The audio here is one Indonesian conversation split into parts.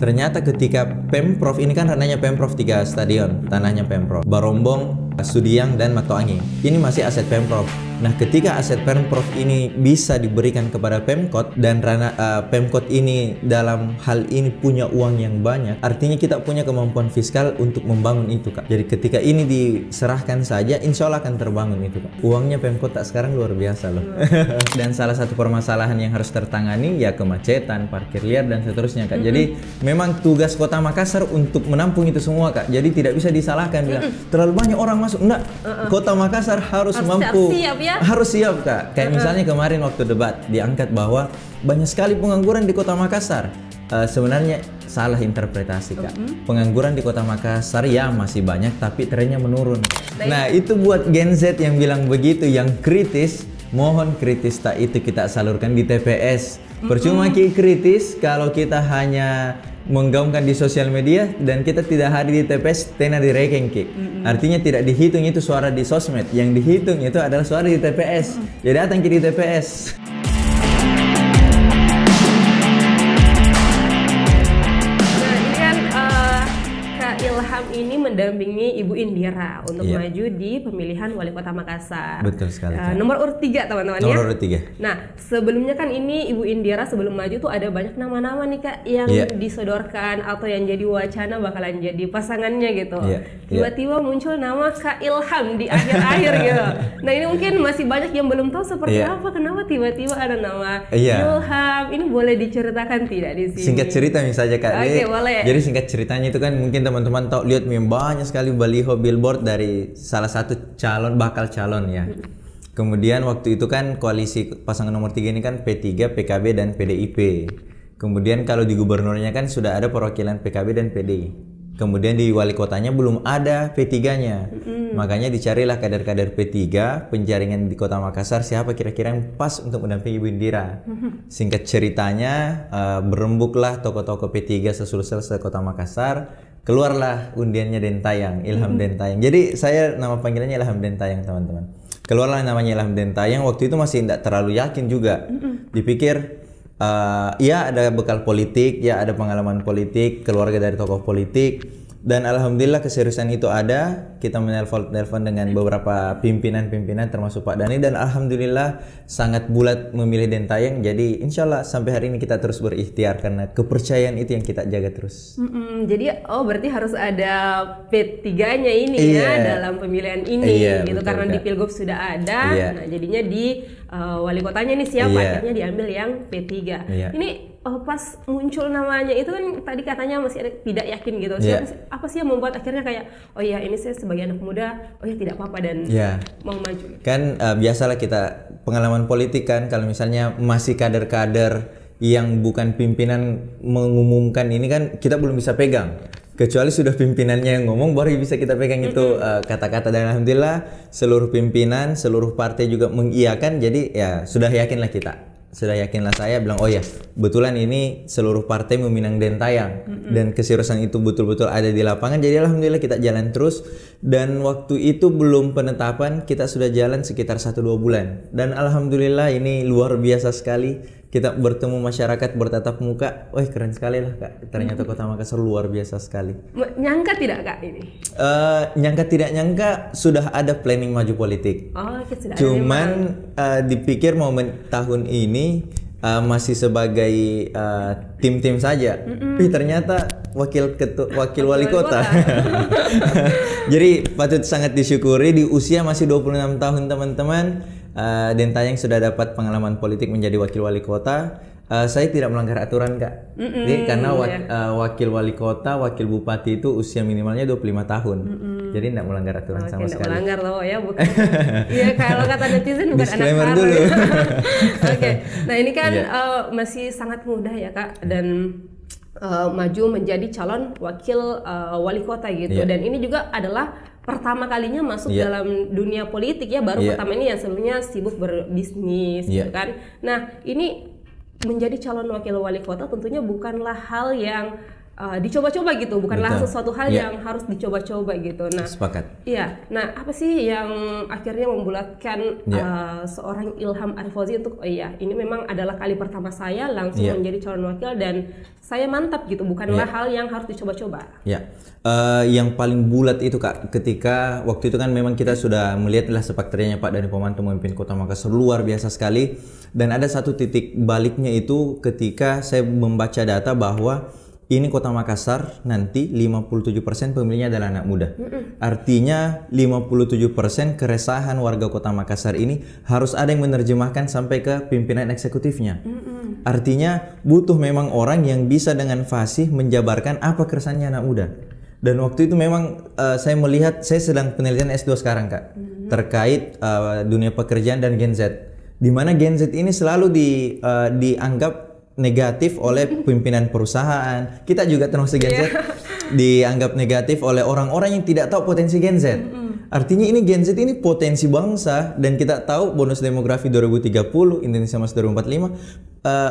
Ternyata ketika Pemprov ini kan ranahnya Pemprov tiga stadion, tanahnya Pemprov. Barombong, Sudiang dan Matoangi. Ini masih aset Pemprov. Nah, ketika aset Pemprov ini bisa diberikan kepada Pemkot dan rana, uh, Pemkot ini dalam hal ini punya uang yang banyak, artinya kita punya kemampuan fiskal untuk membangun itu, Kak. Jadi ketika ini diserahkan saja, insya Allah akan terbangun itu, Kak. Uangnya Pemkot tak sekarang luar biasa loh. dan salah satu permasalahan yang harus tertangani ya kemacetan, parkir liar dan seterusnya, Kak. Jadi memang tugas Kota Makassar untuk menampung itu semua, Kak. Jadi tidak bisa disalahkan mm bilang terlalu banyak orang masuk. Enggak. Kota Makassar harus, harus mampu siap, ya ya? Harus siap kak. Kayak misalnya kemarin waktu debat diangkat bahwa banyak sekali pengangguran di kota Makassar. Uh, sebenarnya salah interpretasi kak. uh -huh. Pengangguran di kota Makassar ya masih banyak tapi trennya menurun. Baik. Nah itu buat Gen Z yang bilang begitu, yang kritis, mohon kritis tak itu kita salurkan di TPS. Percuma mm -hmm. kritis kalau kita hanya menggaungkan di sosial media dan kita tidak hadir di TPS tena di ranking Mm-hmm. Artinya tidak dihitung itu suara di sosmed, yang dihitung itu adalah suara di TPS. Mm-hmm. Jadi datang ke di TPS. mendampingi Ibu Indira untuk yeah. maju di pemilihan wali kota Makassar. Betul sekali. Uh, nomor urut tiga teman-teman ya. Nomor urut tiga. Nah sebelumnya kan ini Ibu Indira sebelum maju tuh ada banyak nama-nama nih kak yang yeah. disodorkan atau yang jadi wacana bakalan jadi pasangannya gitu. Iya, iya. Tiba-tiba yeah. yeah. muncul nama Kak Ilham di akhir-akhir gitu. Nah ini mungkin masih banyak yang belum tahu seperti yeah. apa kenapa tiba-tiba ada nama yeah. Ilham. Ini boleh diceritakan tidak di sini? Singkat cerita misalnya kak. Oke okay, iya. boleh. Jadi singkat ceritanya itu kan mungkin teman-teman tahu lihat mimbar banyak sekali baliho billboard dari salah satu calon bakal calon ya. Kemudian waktu itu kan koalisi pasangan nomor tiga ini kan P3, PKB dan PDIP. Kemudian kalau di gubernurnya kan sudah ada perwakilan PKB dan PDI. Kemudian di wali kotanya belum ada P3-nya. Mm. Makanya dicarilah kader-kader P3 penjaringan di Kota Makassar siapa kira-kira yang pas untuk mendampingi Ibu Indira. Singkat ceritanya uh, berembuklah tokoh-tokoh P3 seluruh sel Kota Makassar keluarlah undiannya Dentayang, Ilham hmm. Dentayang. Jadi saya nama panggilannya Ilham Dentayang, teman-teman. Keluarlah namanya Ilham Dentayang. Waktu itu masih tidak terlalu yakin juga. Hmm. Dipikir uh, ya ada bekal politik, ya ada pengalaman politik, keluarga dari tokoh politik dan alhamdulillah keseriusan itu ada. Kita menelpon telepon dengan hmm. beberapa pimpinan-pimpinan termasuk Pak Dani dan alhamdulillah sangat bulat memilih dan tayang. Jadi insya Allah sampai hari ini kita terus berikhtiar karena kepercayaan itu yang kita jaga terus. Mm -mm, jadi oh berarti harus ada P3-nya ini yeah. ya iya. dalam pemilihan ini yeah, gitu betul, karena di Pilgub sudah ada. Yeah. Nah, jadinya di uh, wali kotanya ini siapa yeah. akhirnya diambil yang P3. Yeah. Ini oh, pas muncul namanya itu kan tadi katanya masih ada, tidak yakin gitu. Yeah. Saya, apa sih yang membuat akhirnya kayak oh ya ini saya sebagai anak muda, oh ya tidak apa-apa dan yeah. mau maju. Kan uh, biasalah kita pengalaman politik kan kalau misalnya masih kader-kader yang bukan pimpinan mengumumkan ini kan kita belum bisa pegang kecuali sudah pimpinannya yang ngomong baru bisa kita pegang itu eh, kata-kata dan alhamdulillah seluruh pimpinan seluruh partai juga mengiakan jadi ya sudah yakinlah kita sudah yakinlah saya bilang oh ya betulan ini seluruh partai meminang dan tayang mm-hmm. dan keseriusan itu betul-betul ada di lapangan jadi alhamdulillah kita jalan terus dan waktu itu belum penetapan kita sudah jalan sekitar 1-2 bulan dan alhamdulillah ini luar biasa sekali kita bertemu masyarakat bertatap muka, wah keren sekali lah kak. Ternyata Kota Makassar luar biasa sekali. Nyangka tidak kak ini? Uh, nyangka tidak nyangka sudah ada planning maju politik. Oh, sudah Cuman ada uh, eh, dipikir momen tahun ini uh, masih sebagai tim tim-tim saja. Mm-mm. Tapi ternyata wakil ketu- wakil wali kota. Jadi patut sangat disyukuri di usia masih 26 tahun teman-teman uh, eh, Denta yang sudah dapat pengalaman politik menjadi wakil wali kota. Uh, saya tidak melanggar aturan kak, mm -mm, Jadi, karena iya. wa yeah. uh, wakil wali kota, wakil bupati itu usia minimalnya 25 tahun, mm -mm. jadi tidak melanggar aturan oh, sama tidak melanggar loh ya, bukan. Iya kalau kata netizen bukan Disclaimer anak dulu. Oke, nah ini kan yeah. Iya. uh, masih sangat mudah ya kak dan uh, maju menjadi calon wakil uh, wali kota gitu, yeah. dan ini juga adalah pertama kalinya masuk yeah. dalam dunia politik ya baru yeah. pertama ini yang sebelumnya sibuk berbisnis yeah. gitu kan. Nah, ini menjadi calon wakil wali kota tentunya bukanlah hal yang uh, dicoba-coba gitu, bukanlah Betul. sesuatu hal yeah. yang harus dicoba-coba gitu. Nah, sepakat. Iya. Nah, apa sih yang akhirnya membulatkan yeah. Ya. uh, seorang Ilham Arifozi untuk oh iya, ini memang adalah kali pertama saya langsung yeah. menjadi calon wakil dan saya mantap gitu, bukanlah yeah. hal yang harus dicoba-coba. Iya. Yeah. Uh, yang paling bulat itu Kak ketika waktu itu kan memang kita sudah melihatlah sepak terjangnya Pak Dani Pomanto memimpin Kota Makassar luar biasa sekali dan ada satu titik baliknya itu ketika saya membaca data bahwa ini kota Makassar nanti 57% pemilihnya adalah anak muda. Artinya 57% keresahan warga kota Makassar ini harus ada yang menerjemahkan sampai ke pimpinan eksekutifnya. Artinya butuh memang orang yang bisa dengan fasih menjabarkan apa keresahannya anak muda. Dan waktu itu memang uh, saya melihat saya sedang penelitian S2 sekarang Kak terkait uh, dunia pekerjaan dan Gen Z. Di mana Gen Z ini selalu di uh, dianggap negatif oleh pimpinan perusahaan. Kita juga termasuk Gen Z yeah. dianggap negatif oleh orang-orang yang tidak tahu potensi Gen Z. Mm -hmm. Artinya ini Gen Z ini potensi bangsa dan kita tahu bonus demografi 2030 Indonesia Mas 2045 eh,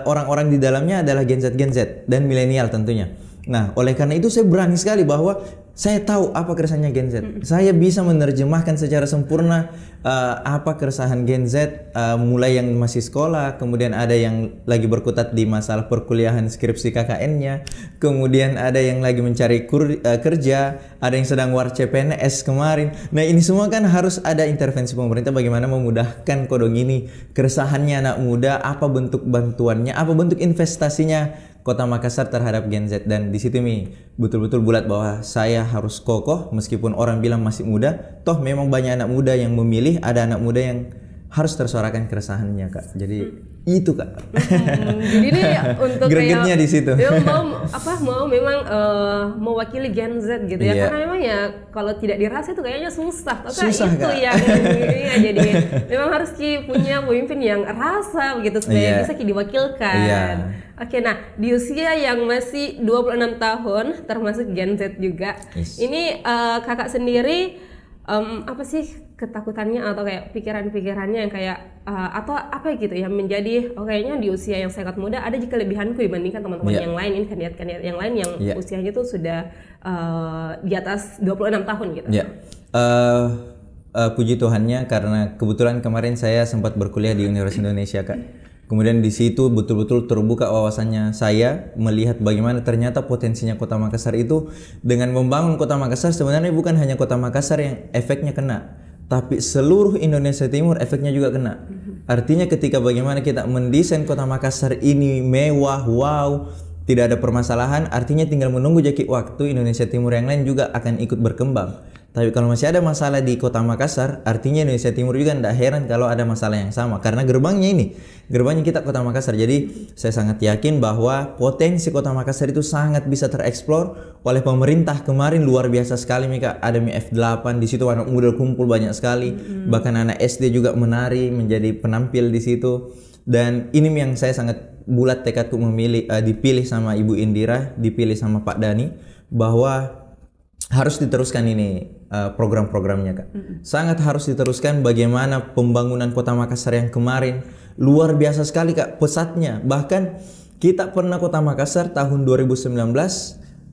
orang-orang uh, di dalamnya adalah Gen Z Gen Z dan milenial tentunya. Nah, oleh karena itu saya berani sekali bahwa saya tahu apa keresahannya Gen Z. hmm Saya bisa menerjemahkan secara sempurna uh, apa keresahan Gen Z uh, mulai yang masih sekolah, kemudian ada yang lagi berkutat di masalah perkuliahan skripsi KKN-nya, kemudian ada yang lagi mencari kur- uh, kerja, ada yang sedang war CPNS kemarin. Nah, ini semua kan harus ada intervensi pemerintah bagaimana memudahkan kodong ini keresahannya anak muda, apa bentuk bantuannya, apa bentuk investasinya kota Makassar terhadap Gen Z dan di situ mi betul-betul bulat bahwa saya harus kokoh meskipun orang bilang masih muda toh memang banyak anak muda yang memilih ada anak muda yang harus tersuarakan keresahannya kak jadi hmm. itu kak hmm, jadi ini ya untuk gregetnya di situ mau apa mau memang uh, mewakili Gen Z gitu ya yeah. karena memang ya kalau tidak dirasa itu kayaknya susah Kata itu kak. yang ya, jadi memang harus ki punya pemimpin yang rasa begitu supaya yeah. bisa ki diwakilkan yeah. oke nah di usia yang masih 26 tahun termasuk Gen Z juga yes. ini uh, kakak sendiri um, apa sih ketakutannya atau kayak pikiran-pikirannya yang kayak uh, atau apa gitu yang menjadi oh kayaknya di usia yang sangat muda ada juga kelebihanku dibandingkan teman-teman yeah. yang lain ini kan kan yang lain yang yeah. usianya tuh sudah uh, di atas 26 tahun gitu. Yeah. Iya. Uh, eh, uh, puji Tuhannya karena kebetulan kemarin saya sempat berkuliah di Universitas Indonesia, Kak. Kemudian di situ betul-betul terbuka wawasannya. Saya melihat bagaimana ternyata potensinya Kota Makassar itu dengan membangun Kota Makassar sebenarnya bukan hanya Kota Makassar yang efeknya kena, tapi seluruh Indonesia Timur efeknya juga kena. Mm-hmm. Artinya ketika bagaimana kita mendesain kota Makassar ini mewah, wow, tidak ada permasalahan, artinya tinggal menunggu jaki waktu Indonesia Timur yang lain juga akan ikut berkembang. Tapi kalau masih ada masalah di kota Makassar, artinya Indonesia Timur juga tidak heran kalau ada masalah yang sama. Karena gerbangnya ini, gerbangnya kita kota Makassar. Jadi saya sangat yakin bahwa potensi kota Makassar itu sangat bisa tereksplor oleh pemerintah. Kemarin luar biasa sekali Mika, ada f 8 di situ anak muda kumpul banyak sekali. Hmm. Bahkan anak SD juga menari, menjadi penampil di situ. Dan ini yang saya sangat bulat tekadku memilih, uh, dipilih sama Ibu Indira, dipilih sama Pak Dani, bahwa harus diteruskan ini eh, program-programnya kak. Sangat harus diteruskan bagaimana pembangunan Kota Makassar yang kemarin luar biasa sekali kak pesatnya. Bahkan kita pernah Kota Makassar tahun 2019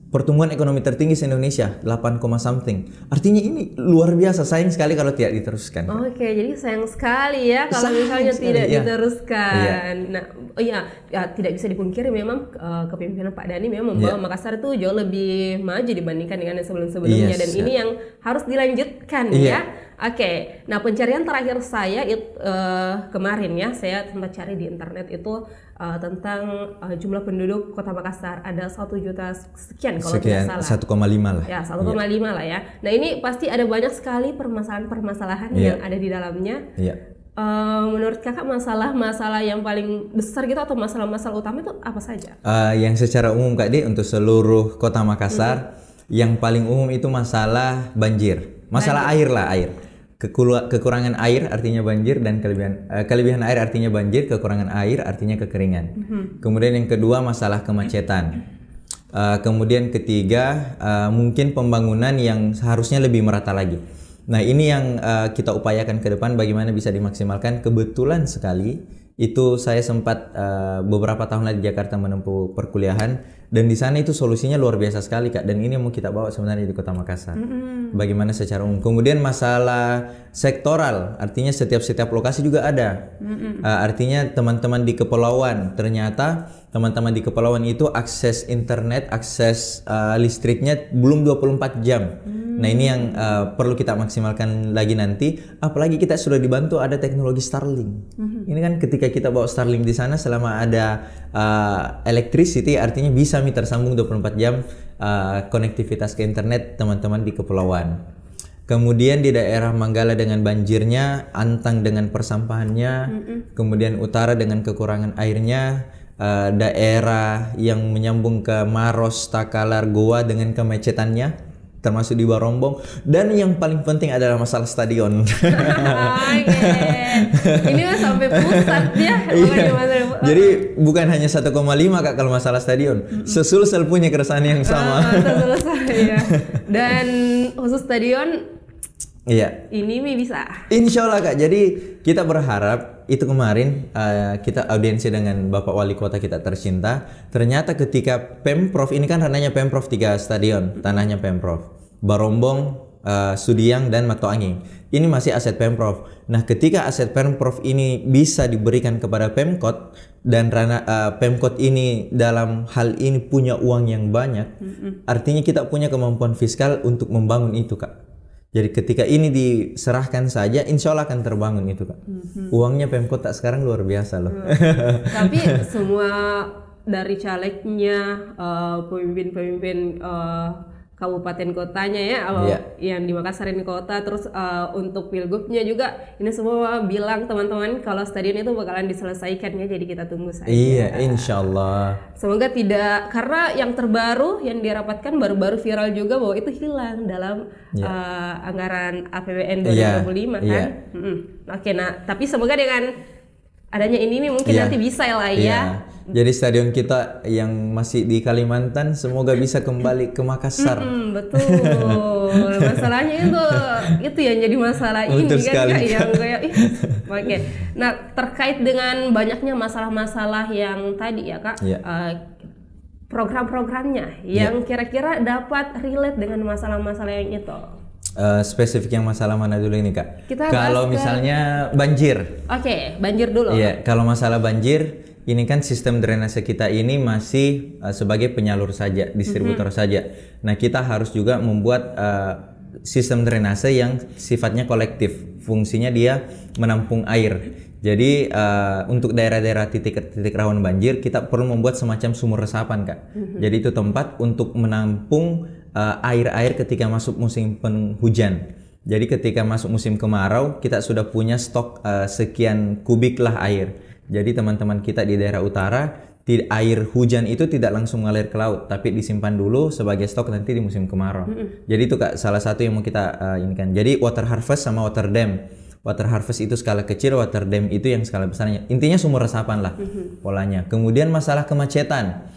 pertumbuhan ekonomi tertinggi di Indonesia 8, something. Artinya ini luar biasa sayang sekali kalau tidak diteruskan. Oke, okay, jadi sayang sekali ya kalau sayang misalnya sekali, tidak ya. diteruskan. Ya. Nah, oh iya, ya, tidak bisa dipungkiri memang uh, kepemimpinan Pak Dani memang iya. membawa ya. Makassar itu jauh lebih maju dibandingkan dengan yang sebelum-sebelumnya yes, iya, dan ya. ini yang harus dilanjutkan iya. ya. ya Oke, nah pencarian terakhir saya it, uh, kemarin ya, saya sempat cari di internet itu uh, tentang uh, jumlah penduduk Kota Makassar ada satu juta sekian kalau sekian, tidak salah. 1,5 lah. Ya, 1,5 ya. lah ya. Nah ini pasti ada banyak sekali permasalahan-permasalahan ya. yang ada di dalamnya. Iya. Uh, menurut kakak masalah-masalah yang paling besar gitu atau masalah-masalah utama itu apa saja? Uh, yang secara umum kak di untuk seluruh Kota Makassar, hmm. yang paling umum itu masalah banjir, masalah banjir. air lah air kekurangan air artinya banjir dan kelebihan uh, kelebihan air artinya banjir kekurangan air artinya kekeringan mm -hmm. kemudian yang kedua masalah kemacetan uh, kemudian ketiga uh, mungkin pembangunan yang seharusnya lebih merata lagi nah ini yang uh, kita upayakan ke depan bagaimana bisa dimaksimalkan kebetulan sekali itu saya sempat uh, beberapa tahun lagi di Jakarta menempuh perkuliahan dan di sana itu solusinya luar biasa sekali kak dan ini yang mau kita bawa sebenarnya di kota Makassar mm-hmm. bagaimana secara umum kemudian masalah sektoral artinya setiap setiap lokasi juga ada mm-hmm. uh, artinya teman-teman di kepulauan ternyata teman-teman di kepulauan itu akses internet akses uh, listriknya belum 24 jam mm-hmm Nah ini yang uh, perlu kita maksimalkan lagi nanti. Apalagi kita sudah dibantu ada teknologi Starlink. Hmm. Ini kan ketika kita bawa Starlink di sana selama ada uh, electricity artinya bisa mi tersambung 24 jam uh, konektivitas ke internet teman-teman di kepulauan. Kemudian di daerah Manggala dengan banjirnya, Antang dengan persampahannya, mm -mm. kemudian utara dengan kekurangan airnya, uh, daerah yang menyambung ke Maros, Takalar, Goa dengan kemacetannya termasuk di Barombong dan yang paling penting adalah masalah stadion. Ini sampai pusat ya. Iya. Jadi bukan hanya 1,5 kak kalau masalah stadion. Sesulsel punya keresahan yang sama. Uh, ah, sesulsel, iya. Dan khusus stadion Iya. Ini mi bisa. Insya Allah kak. Jadi kita berharap itu kemarin uh, kita audiensi dengan Bapak Wali Kota kita tercinta. Ternyata ketika pemprov ini kan ranahnya pemprov tiga stadion, tanahnya pemprov, Barombong, uh, Sudiang dan Matoangi. Ini masih aset pemprov. Nah ketika aset pemprov ini bisa diberikan kepada pemkot dan ranah eh, uh, pemkot ini dalam hal ini punya uang yang banyak, mm -hmm. artinya kita punya kemampuan fiskal untuk membangun itu kak. Jadi ketika ini diserahkan saja, insya Allah akan terbangun itu kak. Mm-hmm. Uangnya pemkot tak sekarang luar biasa loh. Iya. Tapi semua dari calegnya uh, pemimpin-pemimpin uh, kabupaten kotanya ya, kalau iya. yeah. yang di Makassar ini kota, terus uh, untuk pilgubnya juga ini semua bilang teman-teman kalau stadion itu bakalan diselesaikan ya, jadi kita tunggu saja. Iya, yeah, insya Allah. Semoga tidak karena yang terbaru yang dirapatkan baru-baru viral juga bahwa itu hilang dalam yeah. Iya. uh, anggaran APBN 2025 yeah. kan. Yeah. Mm -hmm. Oke, nah tapi semoga dengan adanya ini nih mungkin yeah. nanti bisa lah ya. Yeah iya. Jadi stadion kita yang masih di Kalimantan semoga bisa kembali ke Makassar. Mm, betul. Masalahnya itu itu yang jadi masalah Betul ini kan, ya, sekali. kan yang kayak oke. Okay. Nah, terkait dengan banyaknya masalah-masalah yang tadi ya, Kak. Yeah. Iya. Uh, program-programnya iya. yang kira-kira yeah. dapat relate dengan masalah-masalah yang itu. Uh, spesifik yang masalah mana dulu ini kak? Kita kalau misalnya banjir. Oke, okay, banjir dulu. Iya, yeah, kalau masalah banjir, ini kan sistem drainase kita ini masih uh, sebagai penyalur saja, mm-hmm. distributor mm -hmm. saja. Nah, kita harus juga membuat uh, sistem drainase yang sifatnya kolektif. Fungsinya dia menampung air. Jadi uh, untuk daerah-daerah titik-titik rawan banjir kita perlu membuat semacam sumur resapan kak. Mm-hmm. Jadi itu tempat untuk menampung air air-air ketika masuk musim penghujan. Jadi ketika masuk musim kemarau kita sudah punya stok uh, sekian kubik lah air. Jadi teman-teman kita di daerah utara, air hujan itu tidak langsung ngalir ke laut, tapi disimpan dulu sebagai stok nanti di musim kemarau. Mm -hmm. Jadi itu kak salah satu yang mau kita uh, ini kan. Jadi water harvest sama water dam. Water harvest itu skala kecil, water dam itu yang skala besarnya. Intinya sumur resapan lah mm -hmm. polanya. Kemudian masalah kemacetan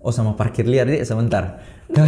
oh sama parkir liar deh sebentar.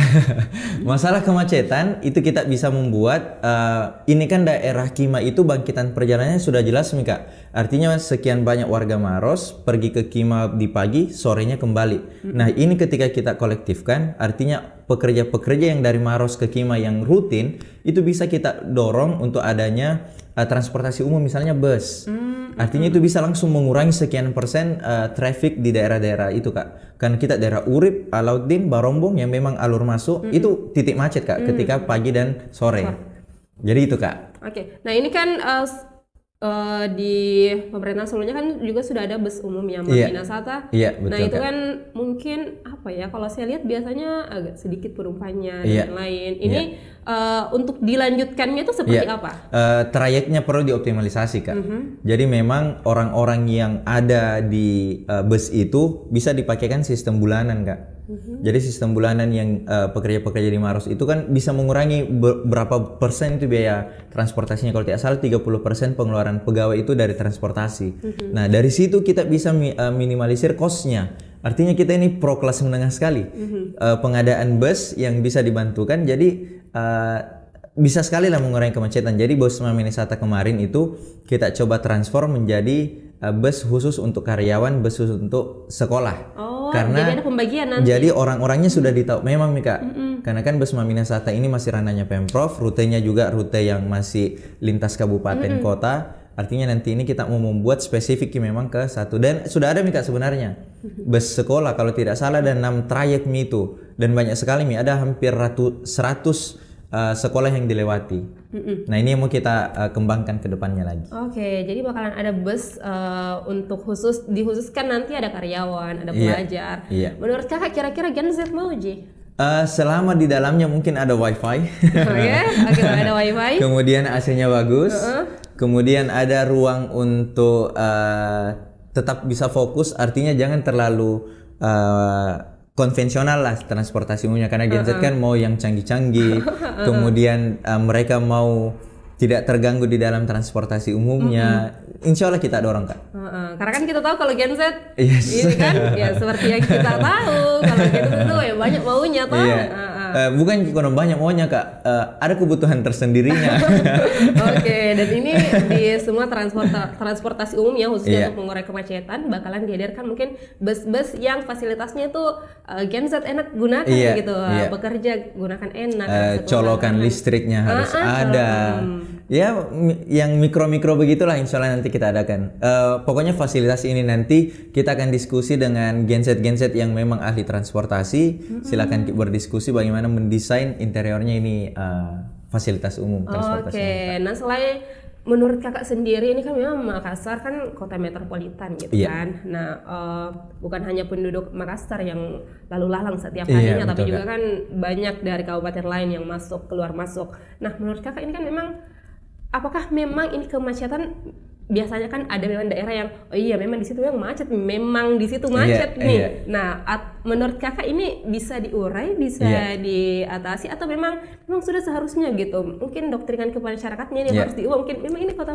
Masalah kemacetan itu kita bisa membuat uh, ini kan daerah Kima itu bangkitan perjalanannya sudah jelas Mika. Artinya sekian banyak warga Maros pergi ke Kima di pagi, sorenya kembali. Nah, ini ketika kita kolektifkan artinya pekerja-pekerja yang dari Maros ke Kima yang rutin itu bisa kita dorong untuk adanya uh, transportasi umum misalnya bus. Mm, Artinya hmm. itu bisa langsung mengurangi sekian persen uh, eh, traffic di daerah-daerah itu kak. Kan kita daerah Urip, Alauddin, Barombong yang memang alur masuk mm. itu titik macet kak mm. ketika pagi dan sore. Oh. Jadi itu kak. Oke, okay. nah ini kan uh, uh, di pemerintahan sebelumnya kan juga sudah ada bus umum yang iya. Marina yeah. Sata. Iya, nah itu kan mungkin apa ya kalau saya lihat biasanya agak sedikit perumpaannya yeah. dan iya. lain. Ini yeah. uh, untuk dilanjutkannya itu seperti yeah. apa? Uh, trayeknya perlu dioptimalisasi kan. Mm -hmm. Jadi memang orang-orang yang ada di uh, bus itu bisa dipakaikan sistem bulanan kak hmm Jadi sistem bulanan yang pekerja eh, pekerja-pekerja di Maros itu kan bisa mengurangi berapa persen itu biaya transportasinya kalau tidak salah 30 persen pengeluaran pegawai itu dari transportasi. Mm-hmm. Nah dari situ kita bisa mi- uh, minimalisir costnya. Artinya kita ini pro kelas menengah sekali. Mm-hmm. Uh, pengadaan bus yang bisa dibantukan jadi uh, bisa sekali lah mengurangi kemacetan. Jadi bus Maminisata kemarin itu kita coba transform menjadi bus khusus untuk karyawan, bus khusus untuk sekolah. Oh karena jadi ada pembagian nanti. Jadi orang-orangnya sudah ditahu memang Mika. Mm -hmm. Karena kan bus Mamina Sata ini masih ranahnya Pemprov, rutenya juga rute yang masih lintas kabupaten mm -hmm. kota. Artinya nanti ini kita mau membuat spesifik memang ke satu dan sudah ada Mika sebenarnya. Bus sekolah kalau tidak salah dan enam trayek itu dan banyak sekali nih ada hampir ratu, 100 Eh, sekolah yang dilewati. Mm-mm. Nah ini yang mau kita uh, kembangkan ke depannya lagi. Oke, okay, jadi bakalan ada bus uh, untuk khusus dikhususkan nanti ada karyawan, ada iya. pelajar. Yeah. Menurut kakak kira-kira Gen Z mau uji? Uh, selama di dalamnya mungkin ada wifi. Oh ya, ada wifi. Kemudian AC-nya bagus. Uh-uh. Kemudian ada ruang untuk uh, tetap bisa fokus. Artinya jangan terlalu uh, konvensional lah transportasi umumnya karena Gen Z uh kan mau yang canggih-canggih uh kemudian uh, mereka mau tidak terganggu di dalam transportasi umumnya uh -huh. insya Allah kita dorong kak uh -huh. karena kan kita tahu kalau Gen Z yes. ini kan ya seperti yang kita tahu kalau Gen Z itu ya banyak maunya tuh yeah. Iya. Uh, bukan karena banyak maunya kak, uh, ada kebutuhan tersendirinya. Oke, okay, dan ini di semua transporta transportasi umum ya khususnya yeah. untuk mengurai kemacetan bakalan dihadirkan mungkin bus-bus yang fasilitasnya itu uh, eh, Gen enak gunakan yeah. gitu, yeah. Iya. bekerja gunakan enak. Uh, colokan listriknya harus uh, uh, ada. Colokan ya yang mikro-mikro begitulah insya Allah nanti kita adakan uh, pokoknya fasilitas ini nanti kita akan diskusi dengan genset-genset yang memang ahli transportasi silakan berdiskusi bagaimana bagaimana mendesain interiornya ini uh, fasilitas umum transportasi. Oke, okay. nah selain menurut kakak sendiri ini kan memang Makassar kan kota metropolitan gitu yeah. kan. Nah, uh, bukan hanya penduduk Makassar yang lalu lalang setiap iya, harinya, yeah, tapi juga kan. kan banyak dari kabupaten lain yang masuk keluar masuk. Nah, menurut kakak ini kan memang apakah memang ini kemacetan biasanya kan ada memang daerah yang oh iya memang di situ yang macet, memang di situ iya, macet yeah, nih. Yeah. Nah, at, menurut kakak ini bisa diurai, bisa yeah. diatasi atau memang memang sudah seharusnya gitu. Mungkin doktrinan kepada masyarakatnya ini yeah. harus diubah. Mungkin memang ini kota.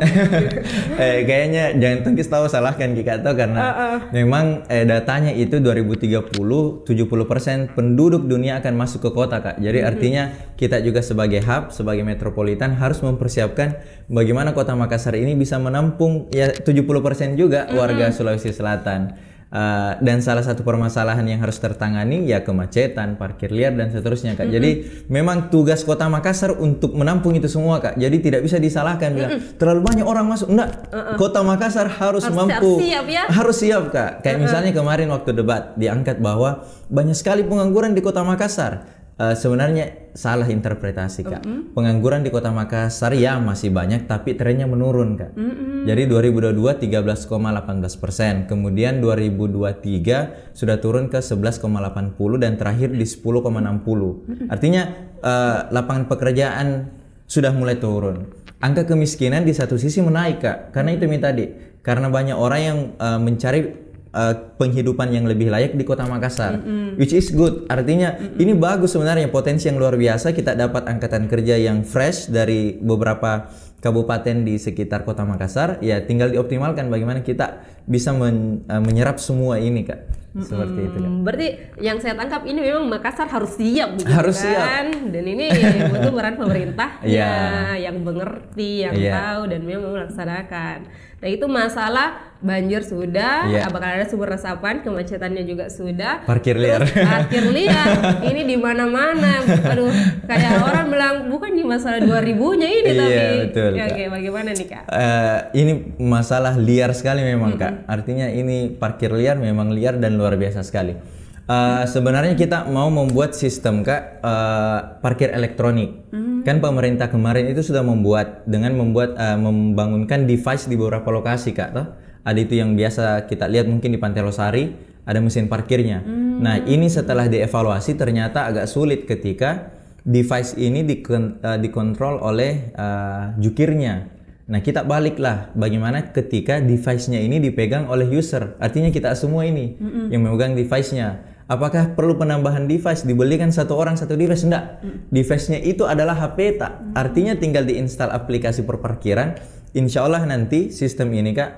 eh, kayaknya jangan tengkis tahu salahkan kan tahu karena uh, uh. memang eh, datanya itu 2030 70% penduduk dunia akan masuk ke kota Kak. Jadi mm -hmm. artinya kita juga sebagai hub, sebagai metropolitan harus mempersiapkan bagaimana kota Makassar ini bisa menampung ya 70% juga mm -hmm. warga Sulawesi Selatan. Uh, dan salah satu permasalahan yang harus tertangani ya kemacetan, parkir liar dan seterusnya kak. Mm -hmm. Jadi memang tugas kota Makassar untuk menampung itu semua kak. Jadi tidak bisa disalahkan mm -hmm. bilang terlalu banyak orang masuk. Enggak, uh -uh. kota Makassar harus, harus mampu, harus siap, ya? harus siap kak. Kayak uh -uh. misalnya kemarin waktu debat diangkat bahwa banyak sekali pengangguran di kota Makassar uh, sebenarnya salah interpretasi kak. Mm -hmm. Pengangguran di Kota Makassar ya masih banyak tapi trennya menurun kak. Mm -hmm. Jadi 2022 13,18 persen, kemudian 2023 sudah turun ke 11,80 dan terakhir di 10,60. Mm -hmm. Artinya uh, lapangan pekerjaan sudah mulai turun. Angka kemiskinan di satu sisi menaik kak, karena itu minta tadi karena banyak orang yang uh, mencari uh, penghidupan yang lebih layak di Kota Makassar, mm -hmm. which is good. Artinya mm -hmm. ini bagus sebenarnya potensi yang luar biasa kita dapat angkatan kerja yang fresh dari beberapa kabupaten di sekitar Kota Makassar. Ya tinggal dioptimalkan bagaimana kita bisa men, uh, menyerap semua ini, Kak. Seperti itu kan. Berarti yang saya tangkap ini memang Makassar harus siap bukan? Gitu harus kan. Siap. Dan ini butuh peran pemerintah yeah. yang mengerti, yang yeah. tahu dan memang melaksanakan. Nah itu masalah banjir sudah, yeah. Iya. bakal ada sumber resapan, kemacetannya juga sudah. Parkir liar. parkir liar. ini di mana-mana. Aduh, kayak orang bilang bukan di masalah 2000-nya ini yeah, tapi. Betul, ya, Oke, bagaimana nih kak? Uh, ini masalah liar sekali memang mm -hmm. kak. Artinya ini parkir liar memang liar dan luar luar biasa sekali. Uh, sebenarnya kita mau membuat sistem kak uh, parkir elektronik. Mm. Kan pemerintah kemarin itu sudah membuat dengan membuat uh, membangunkan device di beberapa lokasi kak. Toh ada itu yang biasa kita lihat mungkin di Pantai Losari ada mesin parkirnya. Mm. Nah ini setelah dievaluasi ternyata agak sulit ketika device ini dikontrol oleh uh, jukirnya. Nah, kita baliklah bagaimana ketika device-nya ini dipegang oleh user. Artinya kita semua ini mm yang memegang device-nya. Apakah perlu penambahan device? Dibelikan satu orang satu device? Enggak. Mm. Device-nya itu adalah HP tak. Mm. Artinya tinggal diinstal aplikasi perparkiran. Insya Allah nanti sistem ini kak,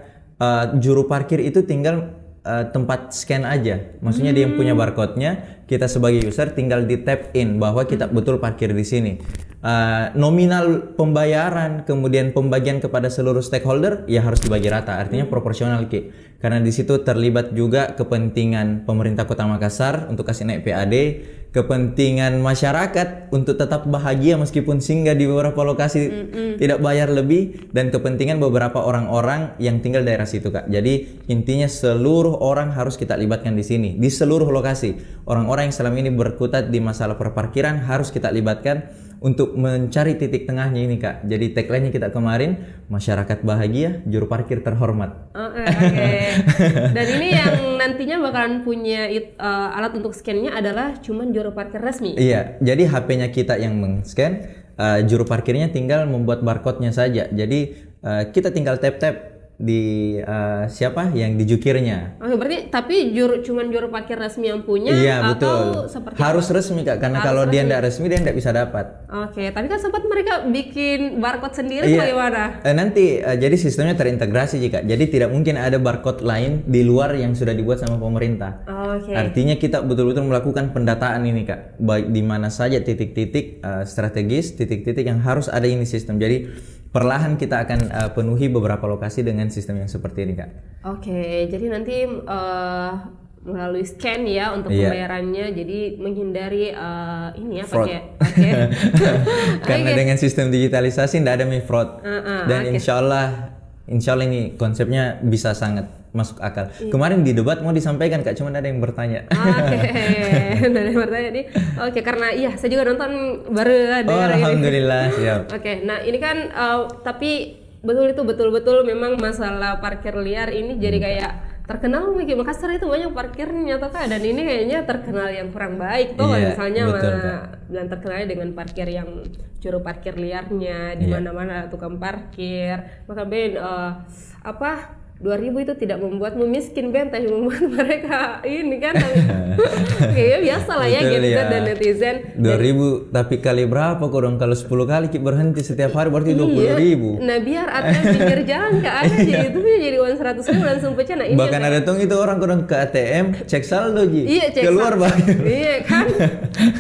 uh, juru parkir itu tinggal uh, tempat scan aja. Maksudnya hmm. dia yang punya mm. barcode-nya, kita sebagai user tinggal di tap in bahwa kita hmm. betul parkir di sini. Uh, nominal pembayaran kemudian pembagian kepada seluruh stakeholder ya harus dibagi rata artinya hmm. proporsional ki karena di situ terlibat juga kepentingan pemerintah Kota Makassar untuk kasih naik PAD kepentingan masyarakat untuk tetap bahagia meskipun singgah di beberapa lokasi mm -mm. tidak bayar lebih dan kepentingan beberapa orang-orang yang tinggal daerah situ kak. Jadi intinya seluruh orang harus kita libatkan di sini di seluruh lokasi. Orang-orang yang selama ini berkutat di masalah perparkiran harus kita libatkan untuk mencari titik tengahnya ini kak. Jadi tagline-nya kita kemarin masyarakat bahagia, juru parkir terhormat. Oh, eh, oke. Okay, okay. Dan ini yang nantinya bakalan punya it, uh, alat untuk scan-nya adalah cuman juru parkir resmi. Iya. Jadi HP-nya kita yang scan, uh, eh, juru parkirnya tinggal membuat barcode-nya saja. Jadi uh, kita tinggal tap-tap di uh, siapa yang dijukirnya. Oh, berarti tapi juru cuman juru parkir resmi yang punya iya, atau betul. seperti harus apa? resmi Kak karena harus kalau resmi. dia tidak resmi dia tidak bisa dapat. Oke, okay. tapi kan sempat mereka bikin barcode sendiri iya. bagaimana? Eh, nanti uh, jadi sistemnya terintegrasi jika. Jadi tidak mungkin ada barcode lain di luar yang sudah dibuat sama pemerintah. Oke. Okay. Artinya kita betul-betul melakukan pendataan ini Kak, baik di mana saja titik-titik uh, strategis, titik-titik yang harus ada ini sistem. Jadi perlahan kita akan uh, penuhi beberapa lokasi dengan sistem yang seperti ini kak. Oke, jadi nanti uh, melalui scan ya untuk yeah. pembayarannya, jadi menghindari uh, ini apa ya? Oke. Okay. Karena okay. dengan sistem digitalisasi tidak ada mi fraud uh -uh, dan okay. insya Allah, insya Allah ini konsepnya bisa sangat masuk akal. Iya. Kemarin di debat mau disampaikan Kak, cuman ada yang bertanya. Oke, okay. ada yang bertanya nih. Oke, okay, karena iya saya juga nonton baru ada. Kan, oh, alhamdulillah, siap. Oke, okay, nah ini kan uh, tapi betul itu betul-betul memang masalah parkir liar ini jadi hmm. kayak terkenal mungkin Makassar itu banyak parkirnya atau kan dan ini kayaknya terkenal yang kurang baik tuh yeah, misalnya betul, mana dan terkenalnya dengan parkir yang juru parkir liarnya di iya. mana-mana yeah. tukang parkir ben uh, apa ribu itu tidak membuatmu miskin benteng membuat mereka ini kan kayaknya biasa lah ya, ya, ya gitu ya. dan netizen 2000 dan, tapi kali berapa kurang kalau 10 kali kita berhenti setiap hari berarti iya. 20 ribu nah biar ATM pinggir jalan ke ada jadi itu iya. jadi uang 100 ribu langsung pecah nah ini bahkan ada tuh itu orang kurang ke ATM cek saldo Ji iya, cek keluar banyak iya kan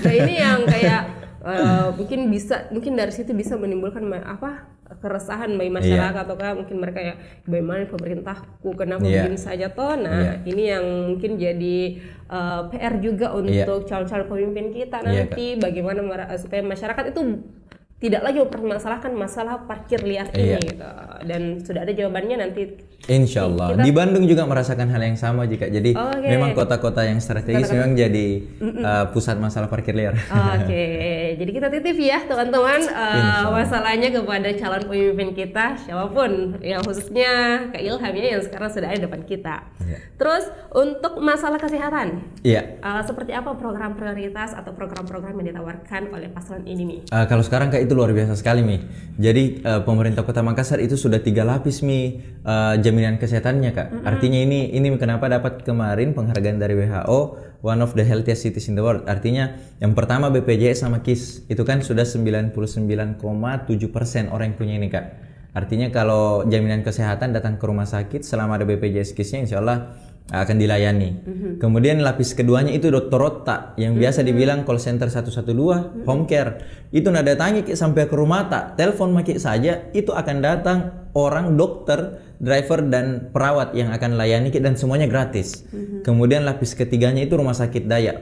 nah ini yang kayak uh, mungkin bisa mungkin dari situ bisa menimbulkan apa keresahan bagi iya. masyarakat yeah. ataukah mungkin mereka ya bagaimana pemerintahku kenapa yeah. begini saja toh nah yeah. ini yang mungkin jadi uh, eh, PR juga iya. untuk calon calon-calon pemimpin kita iya, nanti yeah, bagaimana eh, supaya masyarakat itu tidak lagi mempermasalahkan masalah parkir liar ini gitu dan sudah ada jawabannya nanti Insya Allah di Bandung juga merasakan hal yang sama jika jadi okay. memang kota-kota yang strategis kota memang jadi uh, pusat masalah parkir liar. Oke, okay. jadi kita titip ya teman-teman uh, masalahnya kepada calon pemimpin kita siapapun yang khususnya Kak Ilham ya yang sekarang sudah ada di depan kita. Yeah. Terus untuk masalah kesehatan, yeah. uh, seperti apa program prioritas atau program-program yang ditawarkan oleh paslon ini Mi? Uh, kalau sekarang Kak itu luar biasa sekali nih. Jadi uh, pemerintah Kota Makassar itu sudah tiga lapis Mi uh, jaminan kesehatannya kak. Mm-hmm. Artinya ini ini kenapa dapat kemarin penghargaan dari WHO one of the healthiest cities in the world. Artinya yang pertama BPJS sama KIS itu kan sudah 99,7 persen orang yang punya ini kak. Artinya kalau jaminan kesehatan datang ke rumah sakit selama ada BPJS KISnya insya Allah akan dilayani. Mm-hmm. Kemudian lapis keduanya itu dokter otak yang mm-hmm. biasa dibilang call center 112, mm-hmm. home care. Itu nada tangi sampai ke rumah tak, telepon makik saja itu akan datang orang dokter, driver dan perawat yang akan layani dan semuanya gratis. Mm-hmm. Kemudian lapis ketiganya itu rumah sakit Dayak.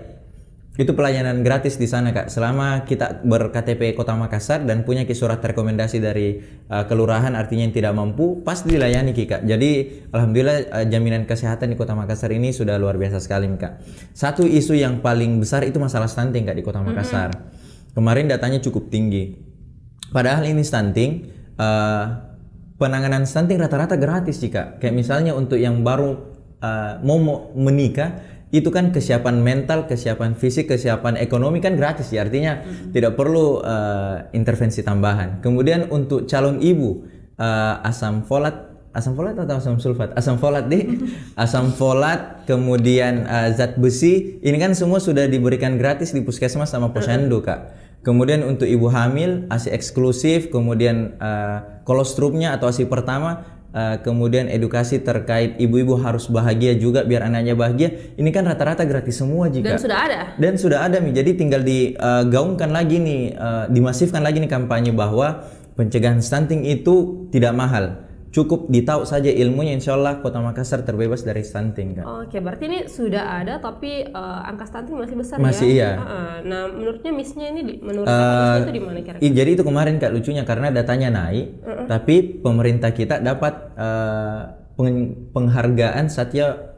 Itu pelayanan gratis di sana kak. Selama kita ber KTP Kota Makassar dan punya surat rekomendasi dari uh, kelurahan artinya yang tidak mampu pasti dilayani kak. Jadi alhamdulillah uh, jaminan kesehatan di Kota Makassar ini sudah luar biasa sekali kak. Satu isu yang paling besar itu masalah stunting kak di Kota mhm. Makassar. Mm-hmm. Kemarin datanya cukup tinggi. Padahal ini stunting uh, penanganan stunting rata-rata gratis jika kayak misalnya untuk yang baru uh, mau menikah itu kan kesiapan mental, kesiapan fisik, kesiapan ekonomi kan gratis ya artinya mm-hmm. tidak perlu uh, intervensi tambahan. Kemudian untuk calon ibu uh, asam folat asam folat atau asam sulfat asam folat deh asam folat kemudian uh, zat besi ini kan semua sudah diberikan gratis di puskesmas sama mm-hmm. posyandu kak Kemudian untuk ibu hamil ASI eksklusif, kemudian uh, eh, kolostrumnya atau ASI pertama, uh, kemudian edukasi terkait ibu-ibu harus bahagia juga biar anaknya bahagia. Ini kan rata-rata gratis semua jika. Dan sudah ada. Dan sudah ada nih. Jadi tinggal digaungkan eh, lagi nih, uh, dimasifkan lagi nih kampanye bahwa pencegahan stunting itu tidak mahal cukup ditahu saja ilmunya insya Allah kota Makassar terbebas dari stunting kan. Oke berarti ini sudah ada tapi uh, angka stunting masih besar masih ya? Masih iya. nah menurutnya misnya ini di, menurut uh, itu di mana kira-kira? Jadi itu kemarin kak lucunya karena datanya naik uh -uh. tapi pemerintah kita dapat uh, peng penghargaan Satya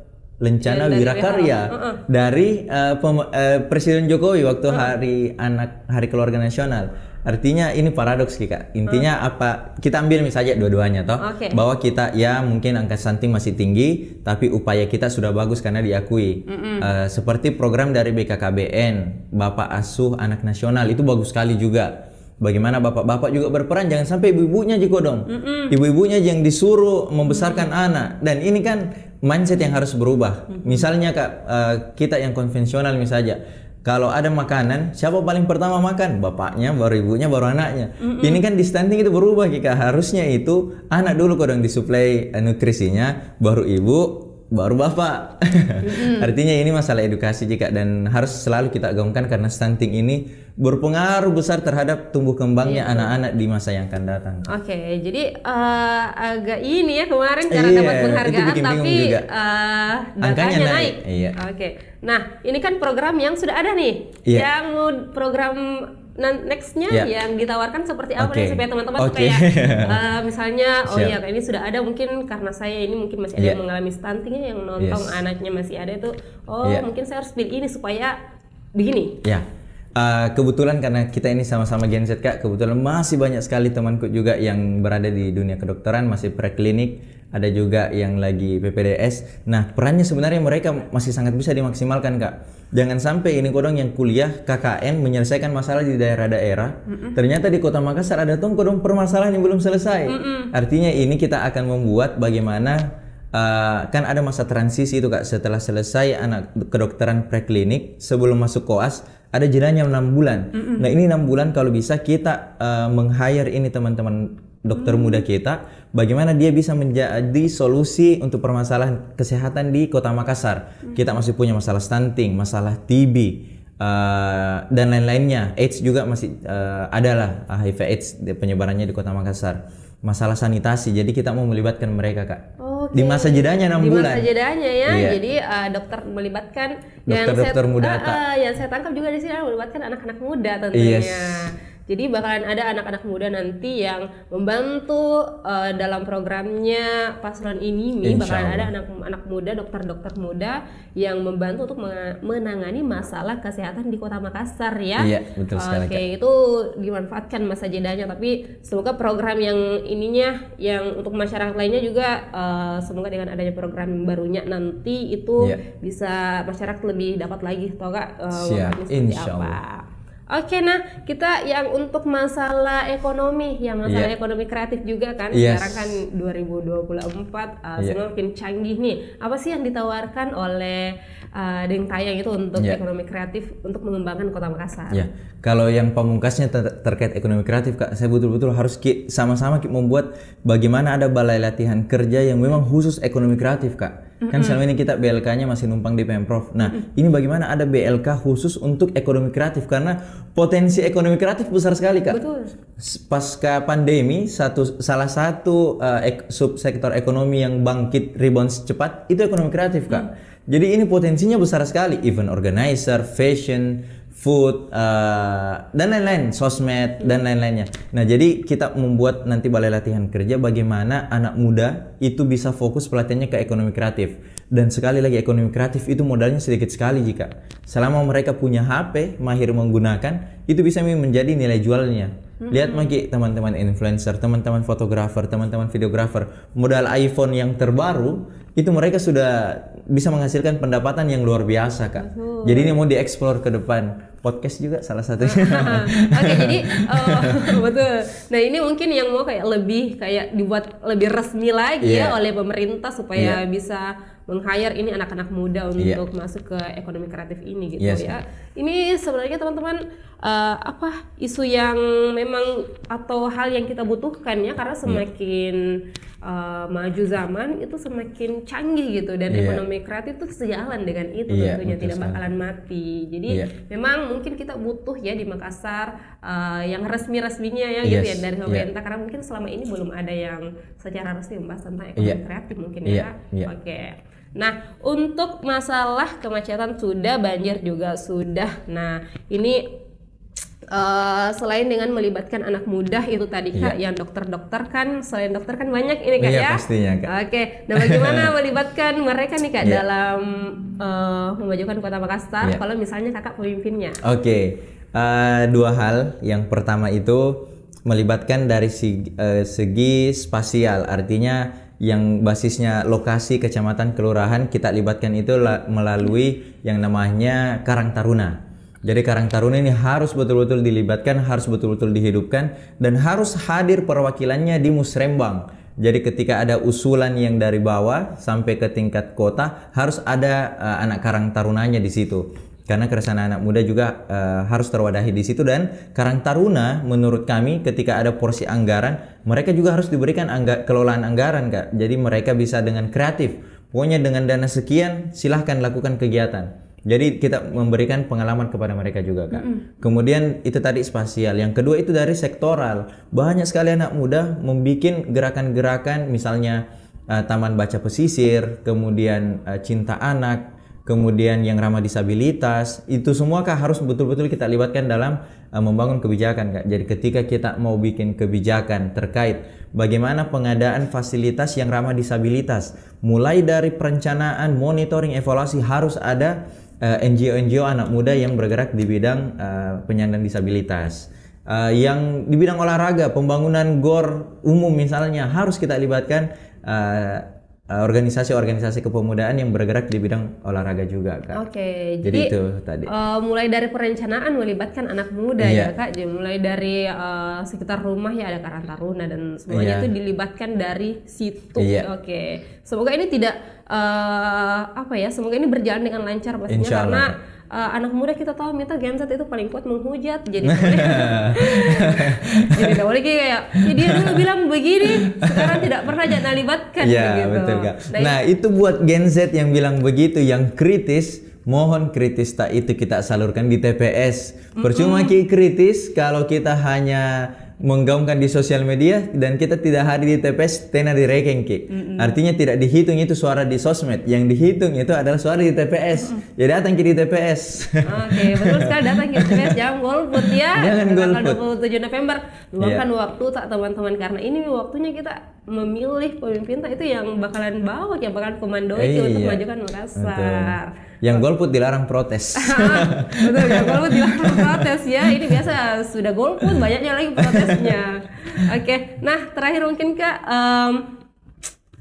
Lencana ya, Wirakarya uh -uh. dari uh, uh, Presiden Jokowi waktu uh -uh. hari anak hari keluarga nasional Artinya ini paradoks sih kak. Intinya hmm. apa? Kita ambil misalnya dua-duanya toh, okay. bahwa kita ya mungkin angka stunting masih tinggi, tapi upaya kita sudah bagus karena diakui. Mm -mm. Uh, seperti program dari BKKBN, Bapak Asuh Anak Nasional itu bagus sekali juga. Bagaimana bapak-bapak juga berperan, jangan sampai ibu-ibunya dong mm -mm. ibu-ibunya yang disuruh membesarkan mm -mm. anak. Dan ini kan mindset yang harus berubah. Mm -hmm. Misalnya kak, uh, kita yang konvensional misalnya kalau ada makanan, siapa paling pertama makan? Bapaknya, baru ibunya, baru anaknya. Mm -mm. Ini kan di stunting itu berubah, Kika. Harusnya itu anak dulu yang disuplai eh, nutrisinya, baru ibu, baru bapak. Mm-hmm. Artinya ini masalah edukasi jika dan harus selalu kita gaungkan karena stunting ini berpengaruh besar terhadap tumbuh kembangnya yeah. anak-anak di masa yang akan datang. Oke, okay, jadi uh, agak ini ya kemarin karena yeah, dapat penghargaan tapi Uh, angkanya naik. naik. Iya. Oke. Okay. Nah, ini kan program yang sudah ada nih. Yeah. Yang program nextnya yeah. yang ditawarkan seperti apa okay. nih supaya teman-teman okay. kayak uh, misalnya oh iya, ya ini sudah ada mungkin karena saya ini mungkin masih ada yeah. yang mengalami stuntingnya yang nonton yes. anaknya masih ada itu oh yeah. mungkin saya harus pilih ini supaya begini. Yeah. Uh, kebetulan karena kita ini sama-sama Gen Z kak, kebetulan masih banyak sekali temanku juga yang berada di dunia kedokteran, masih preklinik, ada juga yang lagi PPDS. Nah perannya sebenarnya mereka masih sangat bisa dimaksimalkan kak. Jangan sampai ini kodong yang kuliah KKN menyelesaikan masalah di daerah-daerah. Mm -mm. Ternyata di Kota Makassar ada tuh kodong permasalahan yang belum selesai. Mm -mm. Artinya ini kita akan membuat bagaimana uh, kan ada masa transisi itu kak setelah selesai anak kedokteran preklinik sebelum masuk koas ada jedanya enam bulan. Mm -mm. Nah ini enam bulan kalau bisa kita uh, eh, meng hire ini teman-teman dokter mm. muda kita, bagaimana dia bisa menjadi solusi untuk permasalahan kesehatan di Kota Makassar. Mm. Kita masih punya masalah stunting, masalah TB. Uh, eh, dan lain-lainnya, AIDS juga masih uh, lah HIV/AIDS penyebarannya di Kota Makassar. Masalah sanitasi, jadi kita mau melibatkan mereka kak okay. di masa jedanya enam bulan. Di masa jedanya ya. Iya. Jadi uh, dokter melibatkan dokter, yang dokter saya, muda. Uh, yang saya tangkap juga di sini adalah melibatkan anak-anak muda tentunya. Yes. Iya. Jadi bakalan ada anak-anak muda nanti yang membantu uh, dalam programnya paslon ini nih bakalan ada anak-anak muda, dokter-dokter muda yang membantu untuk menangani masalah kesehatan di Kota Makassar ya. Iya, betul sekali. Oke, itu dimanfaatkan masa jedanya tapi semoga program yang ininya yang untuk masyarakat lainnya juga uh, semoga dengan adanya program barunya nanti itu iya. bisa masyarakat lebih dapat lagi tau gak uh, eh, Siap. Insya Oke, okay, nah kita yang untuk masalah ekonomi, yang masalah yeah. ekonomi kreatif juga kan. Yes. Sekarang kan 2024 uh, yeah. Iya. makin canggih nih. Apa sih yang ditawarkan oleh uh, Deng Tayang itu untuk yeah. ekonomi kreatif untuk mengembangkan Kota Makassar? Iya. yeah. kalau yang pamungkasnya ter terkait ekonomi kreatif, Kak, saya betul-betul harus sama-sama membuat bagaimana ada balai latihan kerja yang memang khusus ekonomi kreatif, Kak mm Kan selama ini kita BLK-nya masih numpang di Pemprov. Nah, mm hmm ini bagaimana ada BLK khusus untuk ekonomi kreatif karena potensi ekonomi kreatif besar sekali, Kak. Betul. Pasca pandemi, satu salah satu uh, ek, subsektor ekonomi yang bangkit rebound cepat itu ekonomi kreatif, Kak. Mm. Jadi ini potensinya besar sekali, event organizer, fashion, food uh, dan lain-lain sosmed dan lain-lainnya nah jadi kita membuat nanti balai latihan kerja bagaimana anak muda itu bisa fokus pelatihannya ke ekonomi kreatif dan sekali lagi ekonomi kreatif itu modalnya sedikit sekali jika selama mereka punya HP mahir menggunakan itu bisa menjadi nilai jualnya Lihat lagi teman-teman influencer, teman-teman fotografer, teman-teman videografer, modal iPhone yang terbaru itu mereka sudah bisa menghasilkan pendapatan yang luar biasa kak. Jadi ini mau dieksplor ke depan podcast juga salah satunya. Oke, okay, jadi uh, betul. Nah, ini mungkin yang mau kayak lebih kayak dibuat lebih resmi lagi yeah. ya iya. oleh pemerintah supaya yeah. bisa meng-hire ini anak-anak muda untuk yeah. masuk ke ekonomi kreatif ini gitu yes. ya. Ini sebenarnya teman-teman uh, apa isu yang memang atau hal yang kita butuhkan ya karena iya. semakin yeah uh, maju zaman itu semakin canggih gitu dan yeah. ekonomi kreatif itu sejalan dengan itu yeah, tentunya tidak bakalan mati. Jadi yeah. memang mungkin kita butuh ya di Makassar uh, yang resmi-resminya ya gitu yes. gitu ya dari iya. pemerintah yeah. karena mungkin selama ini belum ada yang secara resmi membahas tentang iya. ekonomi yeah. kreatif mungkin yeah. ya. Yeah. Iya. Oke. Okay. Nah, untuk masalah kemacetan sudah, banjir juga sudah. Nah, ini Eh, selain dengan melibatkan anak muda itu tadi kak, yang ya, dokter-dokter kan selain dokter kan banyak ini kak iya, ya. pastinya kak. Oke, nah bagaimana melibatkan mereka nih kak iya. dalam uh, memajukan Kota Makassar iya. kalau misalnya kakak pemimpinnya? Oke, okay. uh, eh, dua hal. Yang pertama itu melibatkan dari segi, uh, segi spasial, artinya yang basisnya lokasi kecamatan kelurahan kita libatkan itu melalui yang namanya Karang Taruna. Jadi Karang Taruna ini harus betul-betul dilibatkan, harus betul-betul dihidupkan, dan harus hadir perwakilannya di Musrembang. Jadi ketika ada usulan yang dari bawah sampai ke tingkat kota, harus ada uh, anak Karang Tarunanya di situ. Karena keresahan anak muda juga uh, harus terwadahi di situ dan Karang Taruna menurut kami ketika ada porsi anggaran, mereka juga harus diberikan angga kelolaan anggaran, Kak. Jadi mereka bisa dengan kreatif. Pokoknya dengan dana sekian silahkan lakukan kegiatan jadi kita memberikan pengalaman kepada mereka juga kan. Mm -hmm. Kemudian itu tadi spasial. Yang kedua itu dari sektoral. Banyak sekali anak muda membuat gerakan-gerakan misalnya uh, taman baca pesisir, kemudian uh, cinta anak, kemudian yang ramah disabilitas. Itu semua Kak harus betul-betul kita libatkan dalam uh, membangun kebijakan kak. Jadi ketika kita mau bikin kebijakan terkait bagaimana pengadaan fasilitas yang ramah disabilitas, mulai dari perencanaan, monitoring, evaluasi harus ada Eh, NGO-NGO anak muda yang bergerak di bidang uh, penyandang disabilitas. Uh, yang di bidang olahraga, pembangunan gor umum misalnya harus kita libatkan uh, Eh, organisasi-organisasi kepemudaan yang bergerak di bidang olahraga juga kak. Oke, okay, jadi, jadi itu tadi. Uh, mulai dari perencanaan melibatkan anak muda yeah. ya iya. kak, jadi mulai dari uh, sekitar rumah ya ada Karang Taruna dan semuanya yeah. itu dilibatkan dari situ. Yeah. Oke, okay. semoga ini tidak uh, apa ya, semoga ini berjalan dengan lancar pastinya karena uh, anak muda kita tahu mita Gen Z itu paling kuat menghujat jadi jadi boleh kayak ya dia dulu bilang begini sekarang tidak pernah jadi libatkan ya, gitu betul, Kak. Nah, nah itu buat Gen Z yang bilang begitu yang kritis mohon kritis tak itu kita salurkan di TPS percuma mm -hmm. ki kritis kalau kita hanya menggaungkan di sosial media dan kita tidak hadir di TPS tena di rekengki. Mm-hmm. Artinya tidak dihitung itu suara di sosmed, yang dihitung itu adalah suara di TPS. Mm-hmm. Ya datang ke di TPS. Oke, okay, betul sekali datang ke TPS jangan golput ya. Jangan golput. tujuh 27 November luangkan yeah. waktu tak teman-teman karena ini waktunya kita memilih pemimpin itu yang bakalan bawa yang bakalan komandoi eh, untuk iya. majukan Makassar. Yang golput dilarang protes. Ah, betul, yang golput dilarang protes ya. Ini biasa sudah golput banyaknya lagi protesnya. Oke, okay. nah terakhir mungkin Kak um,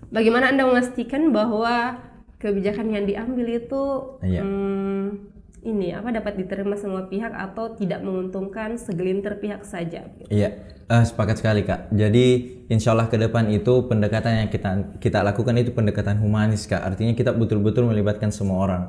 bagaimana Anda memastikan bahwa kebijakan yang diambil itu iya. um, ini apa dapat diterima semua pihak atau tidak menguntungkan segelintir pihak saja. Gitu. Iya, uh, sepakat sekali kak. Jadi insya Allah ke depan itu pendekatan yang kita kita lakukan itu pendekatan humanis kak. Artinya kita betul-betul melibatkan semua orang.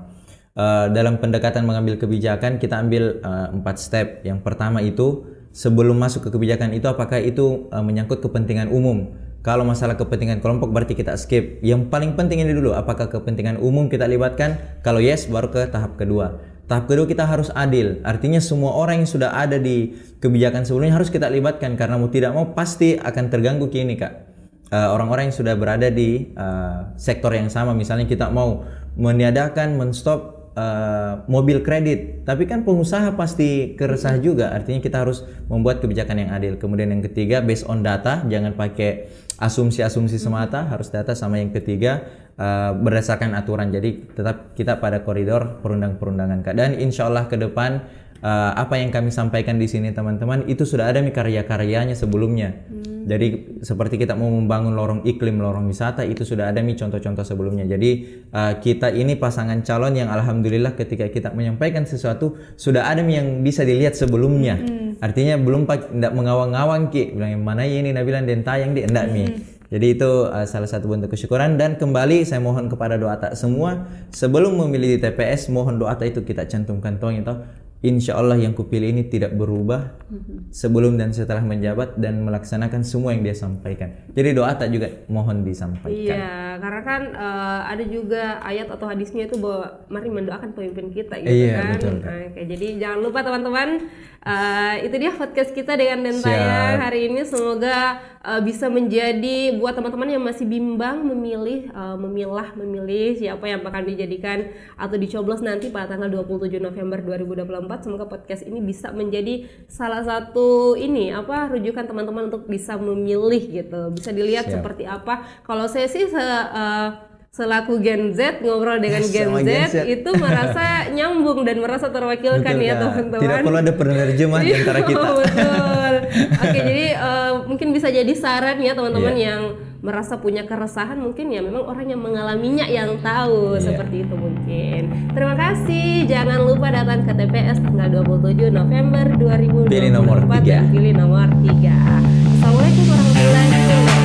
Uh, dalam pendekatan mengambil kebijakan kita ambil eh, empat uh, step. Yang pertama itu sebelum masuk ke kebijakan itu apakah itu uh, menyangkut kepentingan umum. Kalau masalah kepentingan kelompok berarti kita skip. Yang paling penting ini dulu apakah kepentingan umum kita libatkan? Kalau yes baru ke tahap kedua. Tahap kedua kita harus adil, artinya semua orang yang sudah ada di kebijakan sebelumnya harus kita libatkan karena mau tidak mau pasti akan terganggu kini kak. Eh, orang-orang uh, yang sudah berada di uh, sektor yang sama, misalnya kita mau meniadakan, menstop uh, mobil kredit, tapi kan pengusaha pasti keresah juga. Artinya kita harus membuat kebijakan yang adil. Kemudian yang ketiga, based on data, jangan pakai asumsi-asumsi semata, harus data sama yang ketiga Eh, berdasarkan aturan. Jadi tetap kita pada koridor perundang-perundangan Kak. Dan insya Allah ke depan uh, apa yang kami sampaikan di sini teman-teman itu sudah ada nih karya-karyanya sebelumnya. Hmm. Jadi seperti kita mau membangun lorong iklim, lorong wisata itu sudah ada nih contoh-contoh sebelumnya. Jadi uh, kita ini pasangan calon yang alhamdulillah ketika kita menyampaikan sesuatu sudah ada nih yang bisa dilihat sebelumnya. Hmm. Artinya belum pak tidak mengawang-awang ki bilang yang mana ini Nabilan dan tayang di endak mi. Hmm. Jadi itu uh, salah satu bentuk kesyukuran dan kembali saya mohon kepada doa tak semua sebelum memilih di TPS mohon doa tak itu kita cantumkan tong itu Insya Allah yang kupilih ini tidak berubah mm-hmm. sebelum dan setelah menjabat dan melaksanakan semua yang dia sampaikan. Jadi doa tak juga mohon disampaikan. Iya, karena kan uh, ada juga ayat atau hadisnya itu bahwa mari mendoakan pemimpin kita gitu iya, kan. Betul. Oke, jadi jangan lupa teman-teman uh, itu dia podcast kita dengan Dentaya hari ini semoga uh, bisa menjadi buat teman-teman yang masih bimbang memilih uh, memilah memilih siapa yang akan dijadikan atau dicoblos nanti pada tanggal 27 November 2024 semoga podcast ini bisa menjadi salah satu ini apa rujukan teman-teman untuk bisa memilih gitu bisa dilihat Siap. seperti apa kalau saya sih se, uh, selaku Gen Z ngobrol dengan yes, Gen, Z, Gen Z itu merasa nyambung dan merasa terwakilkan betul, ya teman-teman. Tidak perlu ada penerjemah di antara kita. Iya, betul. Oke, jadi uh, mungkin bisa jadi saran ya teman-teman yeah. yang merasa punya keresahan mungkin ya memang orang yang mengalaminya yang tahu yeah. seperti itu mungkin. Terima kasih. Jangan lupa datang ke TPS tanggal 27 November 2024 pilih nomor 3. dan pilih nomor 3. Assalamualaikum warahmatullahi wabarakatuh.